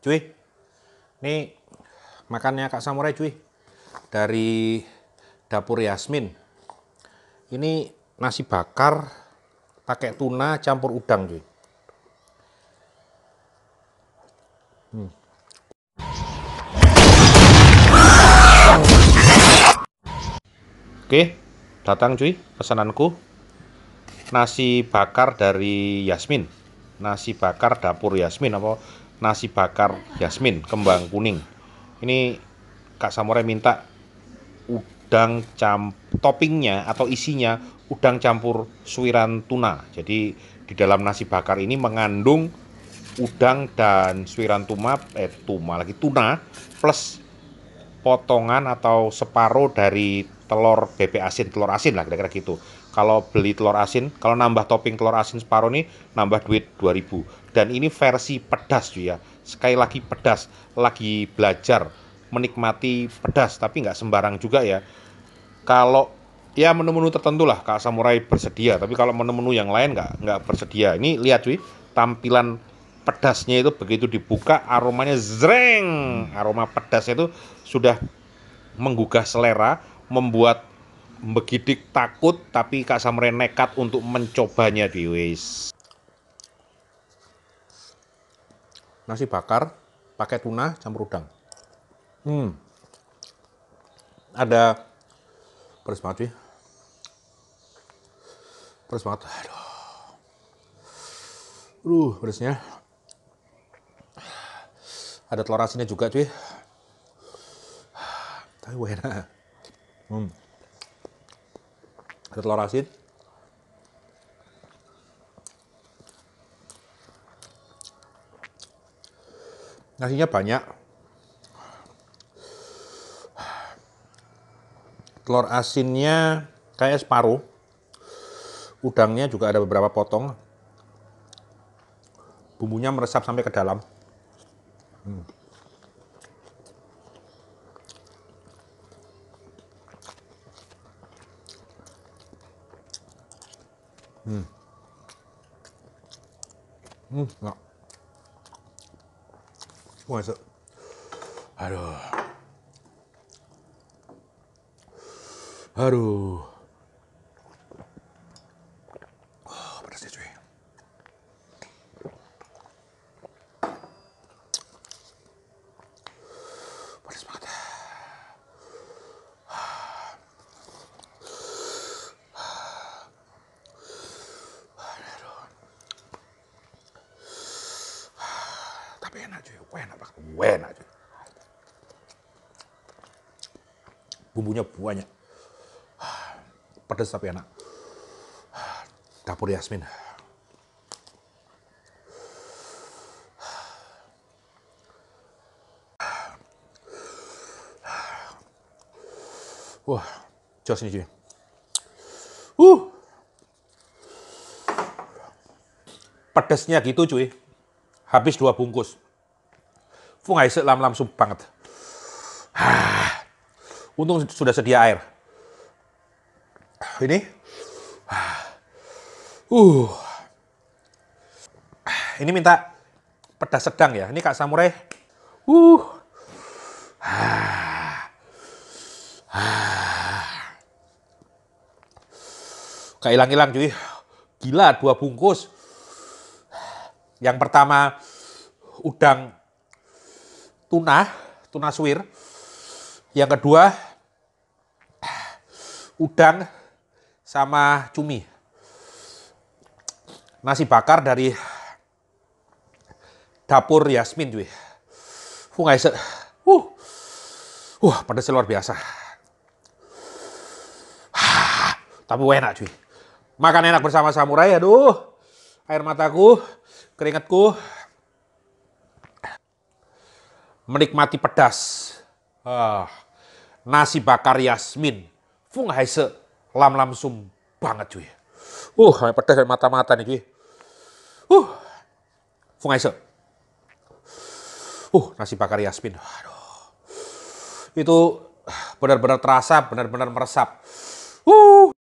Cuy, ini makannya Kak Samurai cuy. Dari dapur Yasmin. Ini nasi bakar pakai tuna campur udang cuy. Hmm. Oke, datang cuy pesananku. Nasi bakar dari Yasmin. Nasi bakar dapur Yasmin apa nasi bakar Yasmin kembang kuning ini Kak Samurai minta udang camp toppingnya atau isinya udang campur suiran tuna jadi di dalam nasi bakar ini mengandung udang dan suiran tuma eh tuma lagi tuna plus potongan atau separuh dari telur bebek asin telur asin lah kira-kira gitu kalau beli telur asin kalau nambah topping telur asin separuh nih nambah duit 2000 dan ini versi pedas cuy ya sekali lagi pedas lagi belajar menikmati pedas tapi nggak sembarang juga ya kalau ya menu-menu tertentu lah kak samurai bersedia tapi kalau menu-menu yang lain nggak nggak bersedia ini lihat cuy tampilan pedasnya itu begitu dibuka aromanya zreng aroma pedasnya itu sudah menggugah selera membuat begidik takut tapi Kak Samre nekat untuk mencobanya di wis Nasi bakar pakai tuna campur udang. Hmm. Ada pedes banget sih. Pedes banget. Aduh. Aduh, pedesnya. Ada telur asinnya juga cuy. Tapi enak. Hmm ada telur asin nasinya banyak telur asinnya kayak separuh udangnya juga ada beberapa potong bumbunya meresap sampai ke dalam hmm. 음. 음, 나. 맛있어. 아유. 아유. 아, 브라질 주의. Tapi enak cuy, wah enak banget, wah enak cuy. Bumbunya banyak. Pedas tapi enak. Dapur Yasmin. Wah, jos ini cuy. Uh. Pedasnya gitu cuy. Habis dua bungkus. Fung selam lam-lam sup banget. Ah, untung sudah sedia air. Ini. Ah, uh. Ah, ini minta pedas sedang ya. Ini Kak Samurai. Uh. Kayak hilang-hilang cuy. Gila, dua bungkus. Yang pertama udang tuna, tuna suwir. Yang kedua udang sama cumi. Nasi bakar dari dapur Yasmin cuy. Fu guys. Uh. Uh, pedas luar biasa. Tapi enak cuy. Makan enak bersama samurai, aduh. Air mataku keringatku menikmati pedas. Ah, nasi bakar Yasmin, Fung Haise, lam lam sum banget cuy. Uh, pedas kayak mata-mata nih cuy. Uh, Fung Haise. Uh, nasi bakar Yasmin. Aduh. Itu benar-benar terasa, benar-benar meresap. Uh.